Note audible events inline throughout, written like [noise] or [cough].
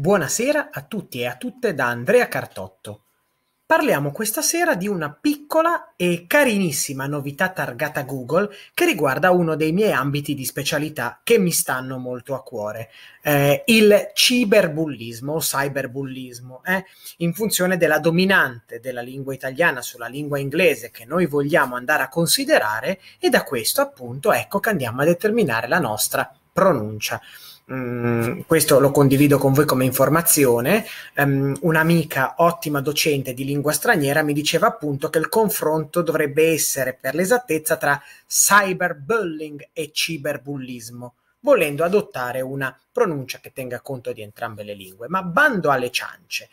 Buonasera a tutti e a tutte da Andrea Cartotto. Parliamo questa sera di una piccola e carinissima novità targata Google che riguarda uno dei miei ambiti di specialità che mi stanno molto a cuore, eh, il ciberbullismo o cyberbullismo, eh, in funzione della dominante della lingua italiana sulla lingua inglese che noi vogliamo andare a considerare e da questo appunto ecco che andiamo a determinare la nostra pronuncia. Mm, questo lo condivido con voi come informazione, um, un'amica ottima docente di lingua straniera mi diceva appunto che il confronto dovrebbe essere per l'esattezza tra cyberbullying e ciberbullismo, volendo adottare una pronuncia che tenga conto di entrambe le lingue. Ma bando alle ciance.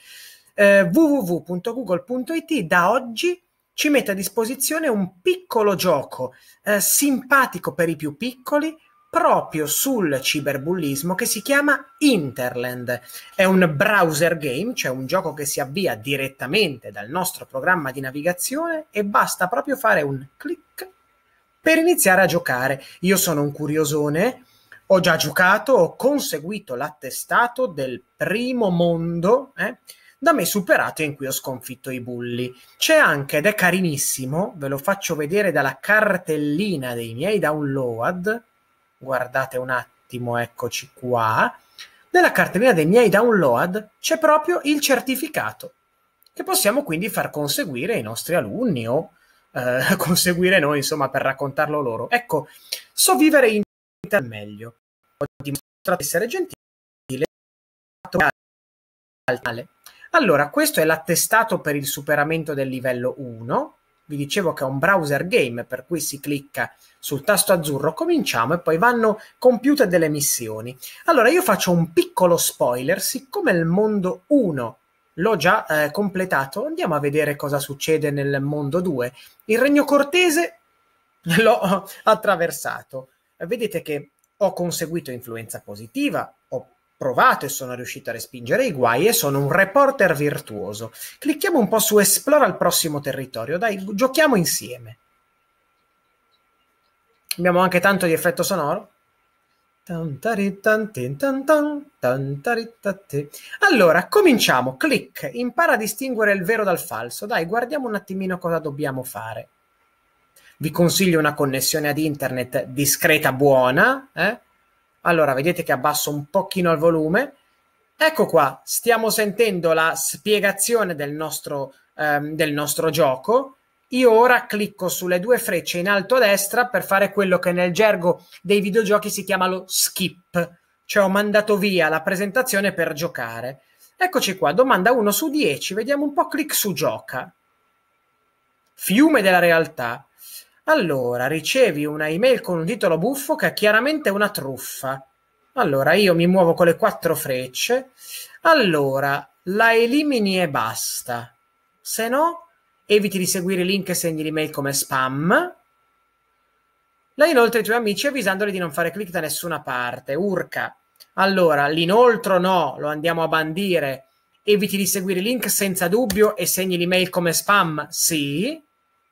Eh, www.google.it da oggi ci mette a disposizione un piccolo gioco eh, simpatico per i più piccoli proprio sul ciberbullismo che si chiama Interland. È un browser game, cioè un gioco che si avvia direttamente dal nostro programma di navigazione e basta proprio fare un clic per iniziare a giocare. Io sono un curiosone, ho già giocato, ho conseguito l'attestato del primo mondo. Eh, da me superato in cui ho sconfitto i bulli. C'è anche, ed è carinissimo, ve lo faccio vedere dalla cartellina dei miei download, guardate un attimo, eccoci qua, nella cartellina dei miei download c'è proprio il certificato che possiamo quindi far conseguire ai nostri alunni o eh, [laughs] conseguire noi, insomma, per raccontarlo loro. Ecco, so vivere in internet meglio, ho dimostrato di essere gentile, ho allora, questo è l'attestato per il superamento del livello 1, vi dicevo che è un browser game, per cui si clicca sul tasto azzurro cominciamo e poi vanno compiute delle missioni. Allora io faccio un piccolo spoiler, siccome il mondo 1 l'ho già eh, completato, andiamo a vedere cosa succede nel mondo 2. Il regno cortese [laughs] l'ho attraversato. Vedete che ho conseguito influenza positiva, provato e sono riuscito a respingere i guai e sono un reporter virtuoso. Clicchiamo un po' su esplora il prossimo territorio, dai, giochiamo insieme. Abbiamo anche tanto di effetto sonoro. Allora, cominciamo. Clic, impara a distinguere il vero dal falso. Dai, guardiamo un attimino cosa dobbiamo fare. Vi consiglio una connessione ad internet discreta, buona, eh? Allora, vedete che abbasso un pochino il volume. Ecco qua, stiamo sentendo la spiegazione del nostro, ehm, del nostro gioco. Io ora clicco sulle due frecce in alto a destra per fare quello che nel gergo dei videogiochi si chiama lo skip, cioè ho mandato via la presentazione per giocare. Eccoci qua, domanda 1 su 10, vediamo un po' clic su gioca. Fiume della realtà. Allora, ricevi una email con un titolo buffo che è chiaramente una truffa. Allora, io mi muovo con le quattro frecce. Allora, la elimini e basta. Se no, eviti di seguire i link e segni l'email come spam. La inoltre ai tuoi amici avvisandoli di non fare click da nessuna parte. Urca. Allora, l'inoltro no, lo andiamo a bandire. Eviti di seguire i link senza dubbio e segni l'email come spam? Sì.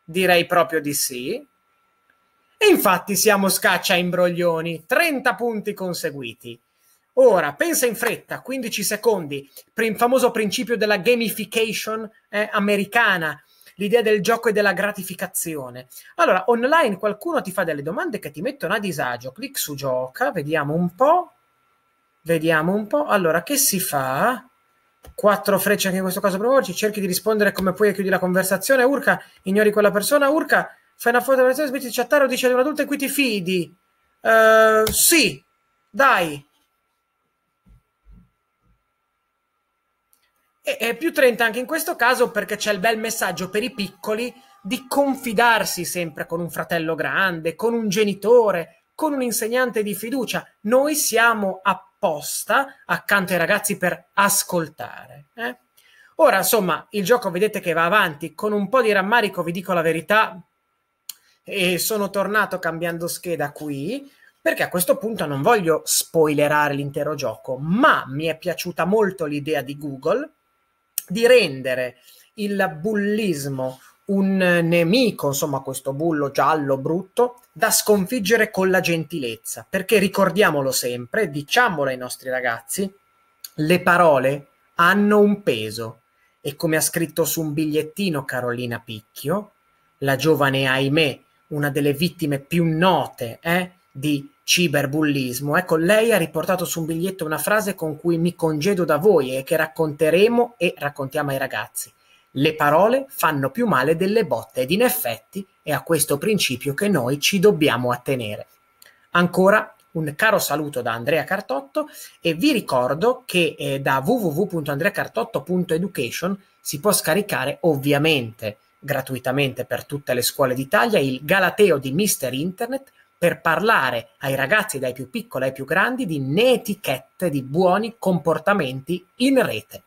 Direi proprio di sì. E infatti siamo scaccia imbroglioni, 30 punti conseguiti. Ora, pensa in fretta, 15 secondi, per il famoso principio della gamification eh, americana, l'idea del gioco e della gratificazione. Allora, online qualcuno ti fa delle domande che ti mettono a disagio, clic su gioca, vediamo un po', vediamo un po', allora che si fa? quattro frecce anche in questo caso provoci, cerchi di rispondere come puoi e chiudi la conversazione, urca, ignori quella persona, urca, fai una foto della persona, smetti di chattare o dici ad un adulto in cui ti fidi. Uh, sì, dai. E, e più 30 anche in questo caso perché c'è il bel messaggio per i piccoli di confidarsi sempre con un fratello grande, con un genitore, con un insegnante di fiducia. Noi siamo a apposta accanto ai ragazzi per ascoltare. Eh? Ora, insomma, il gioco vedete che va avanti, con un po' di rammarico vi dico la verità, e sono tornato cambiando scheda qui, perché a questo punto non voglio spoilerare l'intero gioco, ma mi è piaciuta molto l'idea di Google di rendere il bullismo un nemico, insomma, questo bullo giallo brutto da sconfiggere con la gentilezza, perché ricordiamolo sempre, diciamolo ai nostri ragazzi, le parole hanno un peso e come ha scritto su un bigliettino Carolina Picchio, la giovane ahimè, una delle vittime più note eh, di ciberbullismo, ecco, lei ha riportato su un biglietto una frase con cui mi congedo da voi e che racconteremo e raccontiamo ai ragazzi le parole fanno più male delle botte ed in effetti è a questo principio che noi ci dobbiamo attenere. Ancora un caro saluto da Andrea Cartotto e vi ricordo che eh, da www.andreacartotto.education si può scaricare ovviamente gratuitamente per tutte le scuole d'Italia il Galateo di Mister Internet per parlare ai ragazzi dai più piccoli ai più grandi di netichette di buoni comportamenti in rete.